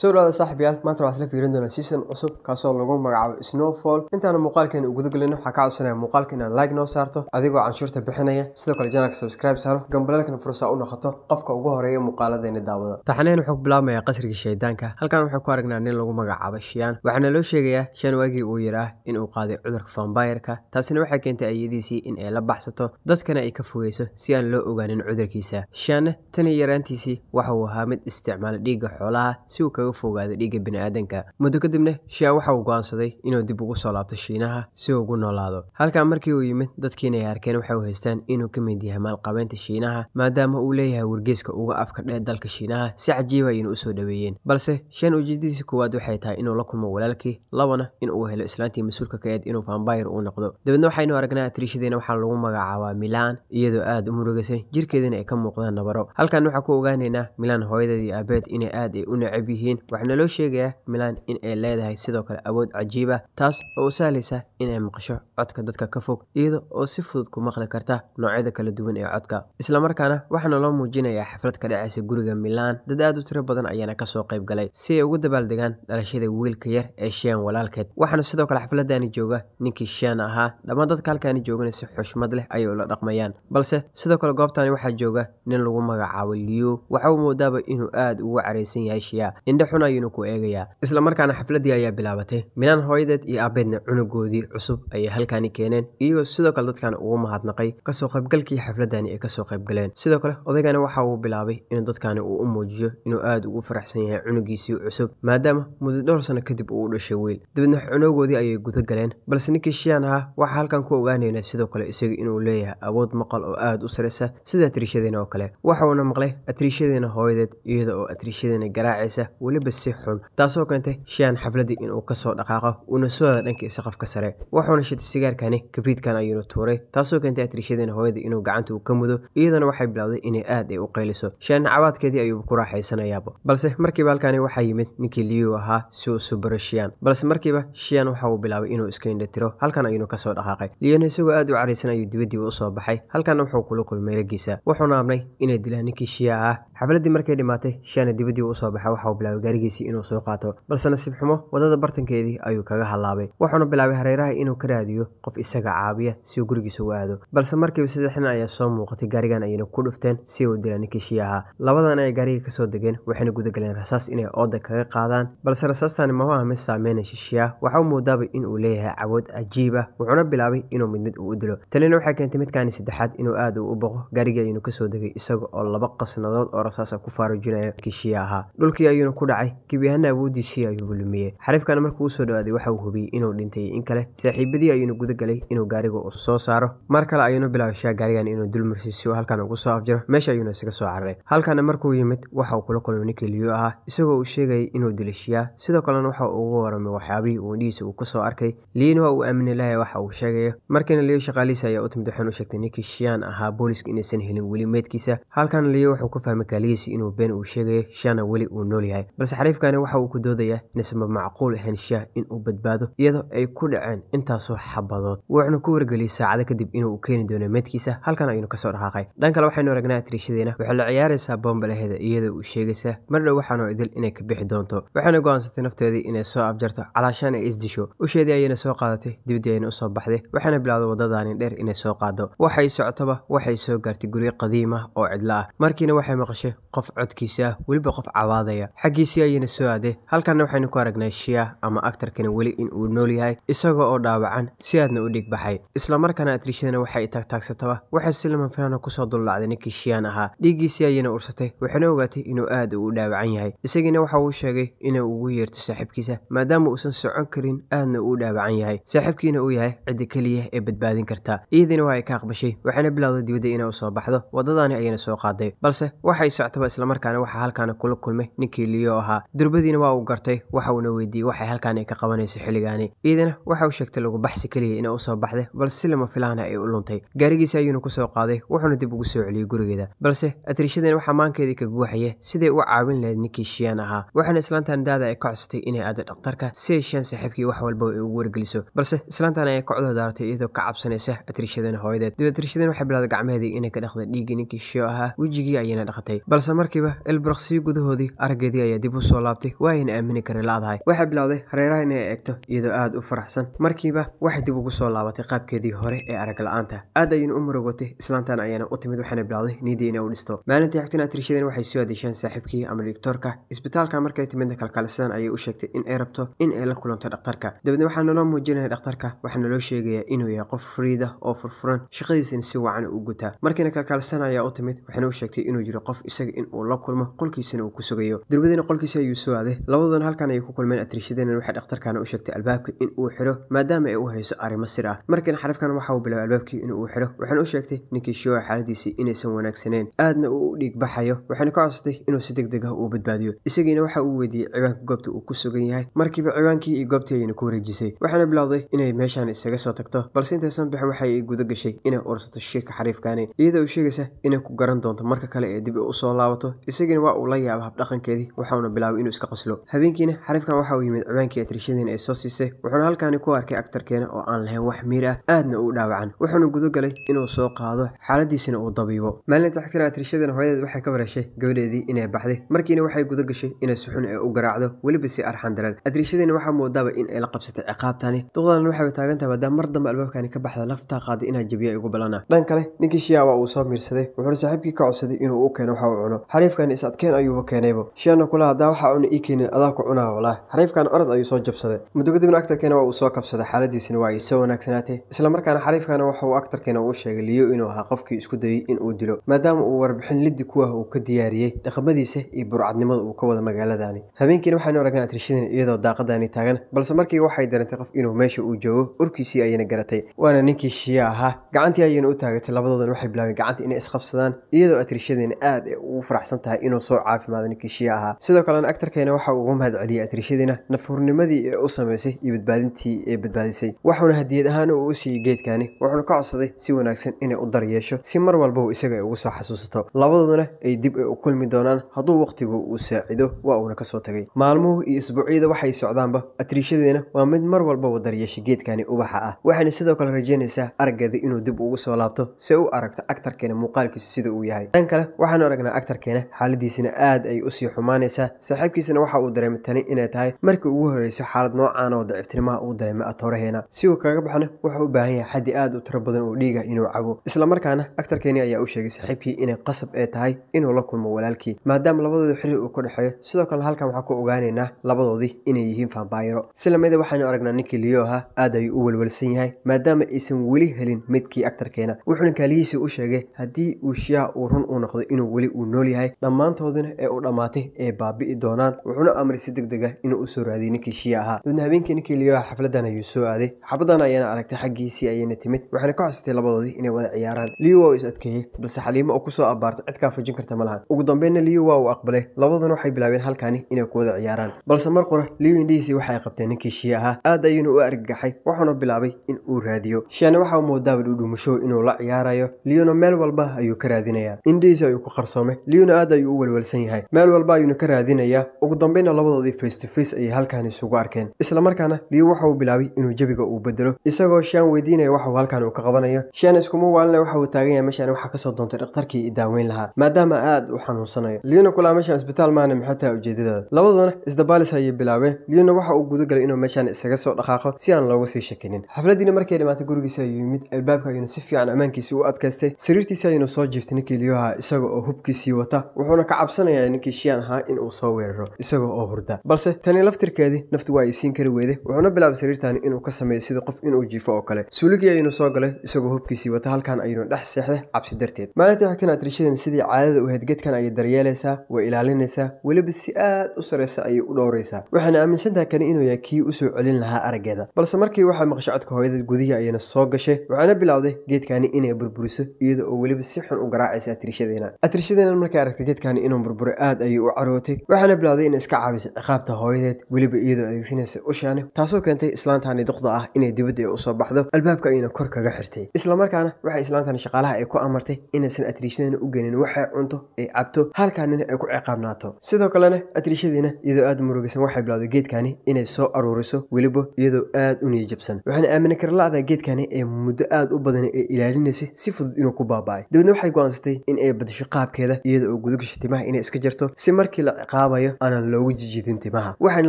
soo dhawaada saaxiibayaal maanta waxaa isla fiirin doonaa season cusub kaasoo lagu magacaabo snowfall intaana muuqaalkeena uguda gelin waxaa ka codsanaya muuqaalka inaad like noo saarto adigoo canshuurta bixinaya sidoo kale janaalka subscribe saaro gambaleelkana fursaa u noqoto qofka ugu horeeya muuqaaladeeni daawada taxaneen wuxuu ku bilaabmayaa qasriga shaydaanka halkan waxay ku aragnaa nin lagu magacaabo shiyaan waxaana loo sheegayaa shan waagii uu yaraa inuu qaaday cudurka fambayrka taasina waxay keentay ayadiisii in ay la baxsato dadkana ay ka fogeyso si aan loo ogaanin cudurkiisa shiyaanna tani yaraantiisii waxa uu ahaa mid isticmaala dhiigga xoolaha si uu kaga laga fogaado dhiigga biniaadanka muddo kadibna shia waxa uu go'aansaday inuu dib ugu soo laabto shiinaha si uu ugu noolaado halkaa markii uu yimid dadkiina ay arkeen waxay u haystaan inuu ka mid yahay maalqabeynta shiinaha maadaama uu leeyahay wargeyska uga afka dheer dalka shiinaha si cajiiba ah ayna usoo dhaweeyeen balse shan ujeedadiisa koowaad waxay tahay inuu la kulmo walaalkii labana in uu helo islaantii mas-uulka ka eed inuu vambayr uu noqdo dabeedna waxaynu aragnaa atriishadeena waxaa lagu magacaabaa milaan iyadoo aada u murugaysan jirkeedana ay ka muuqdaan nabaro halkan waxaa ku ogaanaynaa milaan hooyadeedii aabeed inay aad ay u necab yihiin waxaa naloo sheegayaa Milan in ay leedahay sidoo kale awood cajiib ah taas oo u sahlaysa inay maqasho codka dadka ka fog iyada oo si fudud ku maqli karta noocyada kala duwan ee codka islamarkaana waxaana loo muujinayaa xaflad ka dhacaysa guriga Milan dad aad u tiro badan ayaana ka soo qayb galay si ay ugu dabaal degaan dhalashada wiilka yar ee Shane walaalkeed waxaana sidoo kale xafladani jooga ninkii Shane ahaa dhammaan dadka halkaani joogana si xushmad leh ayay ula dhaqmayaan balse sidoo kale goobtani waxaa jooga nin lagu magacaabo liyo waxa uu moodaaba inuu aad ugu caraysan yahay Shea indho xun ayuuna ku eegayaa isla markaana xafladii ayaa bilaabatay milaan hooyadeed iyo aabeedna cunugoodii cusub ayay halkaani keeneen iyagoo sidoo kale dadkan ugu mahadnaqay kasoo qaybgalkii xafladani ay kasoo qayb galeen sidoo kale odaygani waxa uu bilaabay inuu dadkani uu u muujiyo inuu aad ugu faraxsan yahay cunugiisii cusub maadaama muddo dhowr sano kadib uu u dhashay wiil dabeedna cunugoodii ayay guda galeen balse ninkii shiyaan ahaa waxaa halkan ku ogaanaynaa sidoo kale isaga inuu leeyahay awood maqal oo aada u sareysa sida atriishadeena oo kale waxa uuna maqlay atriishadeena hooyadeed iyada oo atriishadeena garaacaysa weliba si xun taasoo keentay shan xafladii inuu kasoo dhaqaaqo una sooda dhankai saqafka sare wuxuuna shitay sigaarkani kabriidkan ayuuna tuuray taasoo keentay atriishadeen hooyada inuu gacanta uu ka mudo iyadana waxay bilaawday inay aad ay u qayliso shan cabaadkeedii ayuuba ku raaxaysanayaaba balse markiiba halkani waxaa yimid ninkii liyu ahaa si uu subaro shiyan balse markiiba shiyan waxa uu bilaabay inuu iska indhatiro halkan ayuuna kasoo dhaqaaqay liyana isagoo aad u caraysan ayuu dibadiiba usoo baxay halkanna wuxuu kula kulmay ragiisa wuxuuna amnay inay dilaan ninkii shiya ahaa xafladii markay dhimaatay shiyana dibadiiba usoo baxa waxa uu bilaabay bilaabay gaarigiisii inuu soo qaato balse nasiib xumo wadada bartankeedii ayuu kaga halaabay wuxuuna bilaabay hareeraha inuu ka raadiyo qof isaga caabiya si uu gurigiisa u aado balse markiiba saddex nin ayaa soo muuqatay gaarigan ayayna ku dhufteen si uu dila ninkii ahaa labadan ayaa gaariga kasoo degeen waxayna gudagaleen rasaas inay ooda kaga qaadaan balse rasaastani maba aha mid saameynay shishiyaa waxau muudaaba in uu leeyahay cawood cajiib ah wuxuuna bilaabay inuu mid mid uu u dilo tanina waxay keentay midkaani saddexaad inuu aad uu u boqo gaarigii ayuuna kasoo degay isaga oo laba qasnadood oo rasaasa ah ku faarujinaya ninkii ahaa dhulkii ayuuna ku dhacay gebiyahaana awoodiisii ayuu lumiyey xariifkana markuu usoo dhawaaday waxa uu hubiyey inuu dhintay in kale saaxiibadii ayuuna guda galay inuu gaariga soo saaro mar kale ayuuna bilaabashaa gaarigan inuu dulmarsi si uu halkan ugu soo afjiro meesha ayuuna isaga soo cararay halkana markuu yimid waxa uu kula kulmay ninkii liyo ahaa isagoo uu sheegayay inuu dilishiyaa sidoo kalena waxa uu uga waramay waxyaabihii uu indhihiisa uu soo arkay liyuna waa uu aamini lahay waxa uu sheegayo markiina liyo shaqaalihiisa ayaa u timid waxaan u sheegtay ninkii shiyaan ahaa booliska inaysan helin weli meydkiisa halkan liyo wuxuu ku fahmay kaalihiisa inuu been uu sheegayo shiyaanna weli uu nool yahay balse xariifkani waxa uu ku doodayaa inaysan macquul ahayn shaah inuu badbaado iyadoo ay ku dhaceen intaasu xabadood wuxuuna ku wargeliyey saacado kadib inuu keeni doono meydkiisa halkan ayuunu kasoo dhaqaaqay dhan kale waxaynu aragnaa tiriishadeena waxay la ciyaaraysaa bombalaheeda iyadoo uu sheegaysaa mar dhow waxaanu idil inay ka bixi doonto waxayna go-aansatay nafteedii inay soo abjarto calaashaan ay isdisho usheedii ayayna soo qaadatay dibadii ayna usoo baxday waxayna bilowda waddadaanin dheer inay soo qaado waxay socotaba waxay soo gaartay guryo qadiima ah oo cidlo ah markiina waxay maqashay qof codkiisa ah weliba qof cawaadaya xaggiisa warkiisii ayayna soo aaday halkanna waxaynu ku aragnay shia ama aktarkana weli in uu nool yahay isagoo oo dhaawacan si aadna u dhig baxay isla islamarkaana atriishadana waxay taagtaagsataba waxay silman finaana kusoo dullacday ninkii shiyaan ahaa dhiiggiisii ayayna ursatay waxayna ogaatay inuu aad uu dhaawacan yahay isagiina waxa uu sheegay inuu ugu yeerto saaxiibkiisa maadaama uusan socon karin aadna uu dhaawacan yahay saaxiibkiina uu yahay cidda keliya ee badbaadin karta iyadiina waa ay ka aqbashay waxayna bilowday dibadda inay usoo baxdo waddadaani ayayna soo qaaday balse waxay soctaba islamarkaana waxaa halkaana kula kulmay ninkii liyo oo ahaa durbadiina waa uu gartay waxa uuna weydiiyey waxay halkaan ay ka qabanayso xilligaani ciidana waxa uu sheegtay lagu baxsi keliya inay usoo baxday balse lama filaana ay u luntay gaarigiisi ayuuna kusoo qaaday wuxuuna dib ugu soo celiyey gurigeeda balse atriishadeen waxaa maankeedii ka guuxaya siday u caawin lahayd ninkii shiyaan ahaa waxaana islaantan daada ay ka codsatay inay aada dhakhtarka si ay shiyaan saaxiibkii wax walba ay ugu wargeliso balse islaantan ayaa kocdoo daartay iyadoo ka cabsanaysa atriishadeen hooyadeed dib atriishadeen waxay bilaaday gacmaheedii inay ka dhaqday dhiiggii ninkii shiyo ahaa wejigii ayayna dhaqatay balse markiiba elbraqsiyo gudahoodii araggeedii ayaa dib u soo laabtay waa ayna aamini karin laadahay waxay bilowday hareeraha inay eegto iyadoo aad u faraxsan markiiba waxay dib ugu soo laabatay qaabkeedii hore ee arag la-aanta aad ayayna u murugotay islaantan ayaana u timid waxaana bilowday niidii inay u dhisto maalintii xigtana trishadan waxay soo adeesheen saaxiibkii ama dhigtoorka isbitaalka markay timidna kalkaalisadan ayay u sheegtay in ay rabto in ay la kulanto dhaktarka dabeedna waxaa naloo muujinaya dhaktarka waxaana loo sheegayaa inuu yahay qof friida oo furfuran shaqadiisana si wacan u gutaa markiina kalkaalisadan ayaa u timid waxaana u sheegtay inuu jiro qof isaga in uu la kulmo qolkiisana uu ku sugayo durbadina qolkiisi ayuu soo aaday labadoodana halkan ayay ku kulmeen atriishadeena waxay dhakhtarkana u sheegtay albaabka in uu xiro maadaama ay u hayso arrimo sir ah markiina xarafkan waxa uu bilaabay albaabkii in uu xidho waxaana u sheegtay ninkii shuwa xaaladiisii inaysan wanaagsaneyn aadna uu u dhiig baxayo waxayna ka codsatay inuu si deg deg ah uu badbaadiyo isagiina waxa uu weydiiyey ciwaanka goobta uu ku sugan yahay markiiba ciwaankii iyo goobtii ayayna ku wareejisay waxaana bilowday inay meeshaan isaga soo tagto balse intaysan bixin waxa ay guda gashay inay ursato shirka xariifkaani iyadoo u sheegaysa inay ku garan doonto marka kale ee dib usoo laabato isagiina waa uu la yaaba habdhaqankeedii waxaa waxauna bilaabay inuu iska qoslo habeenkiina xariifkan waxa uu yimid ciwaankii atrishadiina ee soo siisay wuxuuna halkani ku arkay agtarkeena oo aan lahayn wax miir ah aadna u dhaawacan wuxuuna guda galay inuu soo qaado xaaladiisina uu dabiibo maalinta xigtana atrishadana hooyadeed waxay ka barashay gabadheedii inay baxday markiina waxay guda gashay inay suxun ee u garaacdo weliba si arxan daran atrishadiina waxaa moodaaba in ay la qabsatay ciqaabtani duqdan waxayba taagantahay maadaama mar dambe albaabkani ka baxda laftaa qaaday inaa jabiya igu balana dhan kale ninkii shiyaa waa uu soo miirsaday wuxuuna saaxiibkii ka codsaday inuu u keeno waxa uu cuno xariifkani is adkeen ayuuba keenayba shiana kula hadaa waxa una ii keenin adaa ku cunaa walaah xariifkan orad ayuu soo jabsaday muddo kadibna aktarkeena waa uu soo kabsaday xaaladiisina waa ay soo wanaagsanaatay islamarkaana xariifkana waxa uu aktarkeena uu sheegay liyo inuu ahaa qofkii isku dayey in uu dilo maadaama uu warbixin liddi ku ah uu ka diyaariyey dhaqamadiisa iyo burcadnimada uu ka wada magaaladani habeenkiina waxaynu aragnay atrishadan iyadoo daaqadaani taagan balse markii waxay dareentay qof inuu meesha uu joogo urkiisii ayayna garatay waana ninkii shiya ahaa gacantii ayayna u taagatay labadoodan waxay bilaabeen gacanta inay isqabsadaan iyadoo atrishadana aad ay ugu faraxsan tahay inuu soo caafimaado ninkii shiya ahaa sidoo kalena actarkeena waxa uu uga mahad celiyey atriishadiina nafhurnimadii ee u samaysay iyo badbaadintii ee badbaadisay waxauna hadiyad ahaana uu u siiyey geedkani wuxuuna ka codsaday si wanaagsan inay u daryeesho si mar walbahu isaga ay ugu soo xasuusato labadoodana ay dib u kulmi doonaan hadduu wakhtigu uu saacido waa uuna ka soo tagay maalmuhu iyo isbuucyada waxay socdaanba atriishadiina waa mid mar walba walbaba daryeeshay geedkani ubaxa ah waxayna sidoo kale rajeynaysaa araggeeda inuu dib ugu soo laabto si u aragto actarkeena muuqaalkiisu sida uu yahay dhan kale waxaanu aragnaa actarkeena xaaladiisina aad ay usii xumaanaysaa saaxiibkiisana waxa uu dareemay tani inay tahay markii ugu horreysay xaalad noocan oo daciifnimaha uu dareemay atooraheyna si uu kaga baxna wuxuu u baahan yahay xaddi aad u tiro badan oo dhiiga inuu cabo markaana aktarkeeni ayaa u sheegay saaxiibkii inay qasab ee tahay inuu la kulmo walaalkii maadaama labadooda xiriir uu ku dhexeeyo sidoo kale halkan waxaa ku ogaanaynaa labadoodii inay yihiin fambayro si lamida waxaynu aragnaa ninkii liyoha ah, aad ayuu u welwelsan yahay maadaama aysan weli helin midkii aktarkeena wuxuuna kaalihiisii u sheegay haddii uu shiyaha uu run uu noqdo inuu weli uu nool yahay dhammaantoodina ee u dhammaatay ee baab baabi'i doonaan wuxuuna amray si deg ah inuu usoo raadiyay ninkii shiya ahaa dadna habeenkii ninkii liyoha ah xafladan ayuu soo aaday xabadan ayaana aragtay xaggiisii ayayna timid waxaana ka codsatay labadoodii inay wada ciyaaraan liyo waa u is adkeeyey balse xaliimo oo kusoo abaartay cidkaa fujin karta ma lahan ugu dambeynna liyo waa uu aqbalay labadana waxay bilaabeen halkaani inay ku wada ciyaaraan balse mar qura liyo indhihiisii waxay qabteen ninkii shiya ahaa aad ayuuna u argagaxay wuxuuna bilaabay in uu raadiyo shiyana waxa u moodaaba dhudhuumusho inuu la ciyaarayo liyona meel walba ayuu ka raadinayaa indhihiisi ayuu ku qarsoomay liyona aad ayuu u welwelsan yahay meel walba ayuuna ka raadi raadinaya ugu dambayna labadoodii face to face ayay halkan isugu arkeen isla markaana liyo waxa uu bilaabay inuu jebiga uu bedelo isagoo shan weydiinaya waxauu halkan uu ka qabanayo shan iskuma waalinaya waxa uu taagan yahay meeshaan waxaa kasoo doontay dhakhtarkii i daaweyn lahaa maadaama aad u xanuunsanayo liuna kulaa meeshaan isbitaal maana maxay tahay ujeedadaada labadoodana isdabaalis ayay bilaabeen liuna waxa uu gudagalay inuu meeshaan isaga soo dhaqaaqo si aan loogu sii shakinin xafladiina markay dhimaatay gurigiisa ayuu yimid albaabka ayuuna si fiican ammaankiisi u adkaystay sariirtiisa ayuuna soo jiiftay ninkii ahaa isaga oo hubkiisii wata wuxuuna ka cabsanayaa ninkii shiyaan ahaa inuu soo weeraro isaga oo hurda balse tani laftirkeedii nafti waa aysiin kari weyday wuxuuna bilaabay sariirtani inuu ka sameeyo sida qof inuu jiifo oo kale suuligii aynu soo galay isagoo hubkiisii wata halkan aynu dhex seexday cabsi darteed maalintii xigtana atriishadan sidii caadada uheyd geedkan ayay daryeelaysaa way ilaalinaysaa weliba si aad u sareysa ayay u dhowraysaa waxaan aaminsantahay kani inuu yahay kii usoo celin lahaa araggeeda balse markii waxaa maqasho codka hooyada gudihii ayayna soo gashay waxaana bilowday geedkani inay burburiso iyada oo weliba si xun u garaacaysa atriishadeena atrishadeena markay aragtay geedkani inuu burburay aad ayay u carootay waxaana bilowday inay iska caabiso ciqaabta hooyadeed weliba iyadoo adeegsanaysa ushaani taasoo keentay islaantani duqda ah inay dibadda ay usoo baxdo albaabka ayna kor kaga xirtay isla markaana waxay islaantani shaqaalaha ay ku amartay inaysan atriishadana u geynin waxay cunto ay cabto halkaanina ay ku ciqaabnaato sidoo kalena atriishadiina iyadoo aad murugaysan waxay bilowday geedkani inay soo aruuriso weliba iyadoo aad u niyajabsan waxaana aamina karalacda geedkani ee muddo aad u badan ee ilaalinaysay si fudud inuu ku baaba'ay dabadna waxay go'aansatay in ay badasho qaabkeeda iyada oo gudagasha timaha inay iska jarto si markii la ciqaabayo aanan loogu jijidin timaha waxaana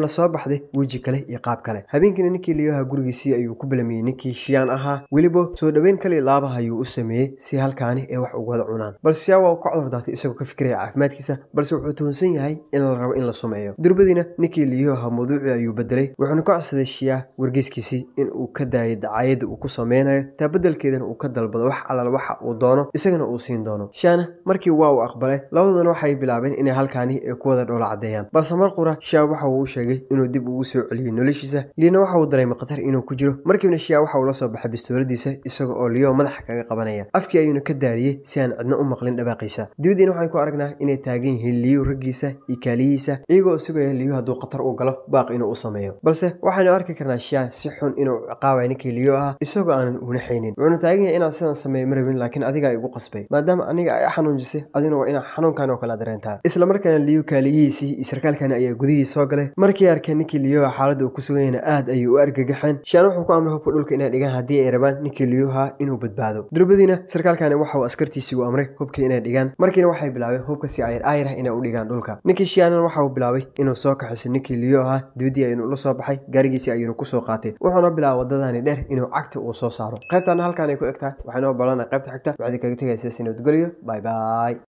lasoo baxday weji kale iyo qaab kale habeenkiina ninkii liyoha gurigiisii ayuu ku bilamiyey ninkii shiyaan ahaa weliba soo dhoweyn kale laabaha ayuu u sameeyey si halkaani ay wax ugu wada cunaan balse waa u ka codar isagoo ka fikiraya caafimaadkiisa balse wuxuu tuhunsan yahay in la rabo in la sumeeyo durbadiina ninkii liyoha mawduucii ayuu bedelay wuxuuna ka codsaday shiyaa wargeyskiisii in uu ka daayay dacayada uu ku sameynayo taa beddelkeedana uu ka dalbado wax alal waxa uu doono isagana uu siin doono shiyaana markii waa uu aqbalay labadana waxay bilaabeen inay halkaani ee ku wada dhoola cadeeyaan balse mar qura shia waxa uu sheegay inuu dib ugu soo celiyey noloshiisa liina waxa uu dareemay khatar inuu ku jiro markiibna shia waxa uu la soo baxay bistooladiisa isaga oo liyo madaxa kaga qabanaya afkii ayuuna ka daariyey si aan cidna u maqlin dhabaaqiisa dibadiina waxaan ku aragnaa inay taagan yihiin liyo raggiisa iyo kaaliyihiisa iyagoo sugaya liyu hadduu khatar u galo baaq inuu u sameeyo balse waxaynu arki karnaa shia si xun inuu ciqaabay ninkii liyo ahaa isagoo aanan unixaynin wuxuuna taagan yahay inaan sidan sameeyo marabin laakiin adigaa igu qasbay maadaama aniga ay xanuunjisay adina waa inaa xanuunkan oo kala dareentaa isla markaana liyu kaaliyi gudihiisii iyo sarkaalkana ayaa gudihii soo galay markii arkeen ninkii liyoha ah, xaaladda uu ku suganyana aad ayuu u argagaxeen shaan wuxuu ku amray hubka dhulka inay dhigaan haddii ay rabaan ninkii liyoha ah inuu badbaado durbadiina sarkaalkani waxauu askartiisii u amray hubkii inay dhigaan markiina waxay bilaabeen hubka si cayar caayir ah inay u dhigaan dhulka ninkii shianan waxa uu bilaabay inuu soo kaxiso ninkii liyoha ah, dibadii aynu ula soo baxay gaarigiisii ayuuna kusoo qaatay wuxuuna bilaabay wadadani dheer inuu cagta uu soo saaro qaybtaana halkaan ay ku egtahay waxaynoo balana qaybta xigta waxaad kaga tegaysa sinadgoliyo bay bay